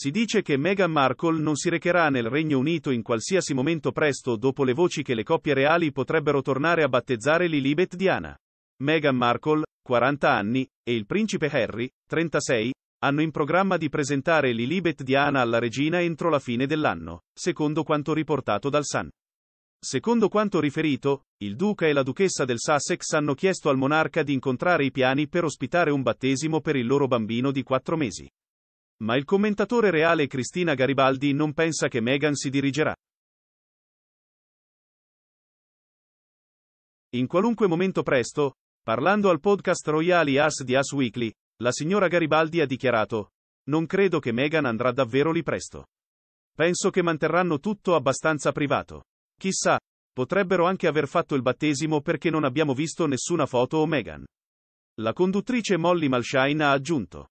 Si dice che Meghan Markle non si recherà nel Regno Unito in qualsiasi momento presto dopo le voci che le coppie reali potrebbero tornare a battezzare Lilibet Diana. Meghan Markle, 40 anni, e il principe Harry, 36, hanno in programma di presentare Lilibet Diana alla regina entro la fine dell'anno, secondo quanto riportato dal Sun. Secondo quanto riferito, il duca e la duchessa del Sussex hanno chiesto al monarca di incontrare i piani per ospitare un battesimo per il loro bambino di 4 mesi. Ma il commentatore reale Cristina Garibaldi non pensa che Meghan si dirigerà. In qualunque momento presto, parlando al podcast Royali As di As Weekly, la signora Garibaldi ha dichiarato: Non credo che Meghan andrà davvero lì presto. Penso che manterranno tutto abbastanza privato. Chissà, potrebbero anche aver fatto il battesimo perché non abbiamo visto nessuna foto o Meghan. La conduttrice Molly Malshine ha aggiunto.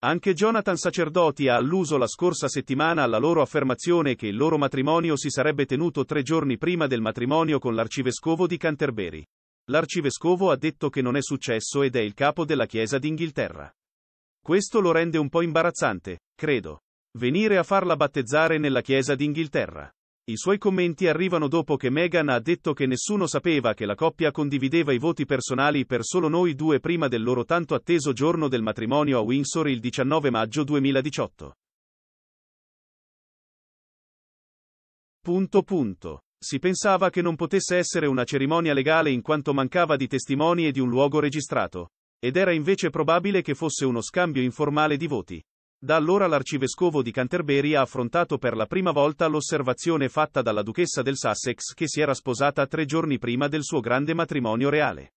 Anche Jonathan Sacerdoti ha alluso la scorsa settimana alla loro affermazione che il loro matrimonio si sarebbe tenuto tre giorni prima del matrimonio con l'arcivescovo di Canterbury. L'arcivescovo ha detto che non è successo ed è il capo della Chiesa d'Inghilterra. Questo lo rende un po' imbarazzante, credo. Venire a farla battezzare nella Chiesa d'Inghilterra. I suoi commenti arrivano dopo che Meghan ha detto che nessuno sapeva che la coppia condivideva i voti personali per solo noi due prima del loro tanto atteso giorno del matrimonio a Windsor il 19 maggio 2018. Punto punto. Si pensava che non potesse essere una cerimonia legale in quanto mancava di testimoni e di un luogo registrato. Ed era invece probabile che fosse uno scambio informale di voti. Da allora l'arcivescovo di Canterbury ha affrontato per la prima volta l'osservazione fatta dalla duchessa del Sussex che si era sposata tre giorni prima del suo grande matrimonio reale.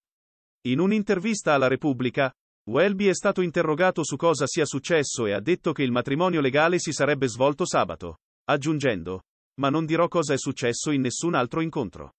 In un'intervista alla Repubblica, Welby è stato interrogato su cosa sia successo e ha detto che il matrimonio legale si sarebbe svolto sabato, aggiungendo, ma non dirò cosa è successo in nessun altro incontro.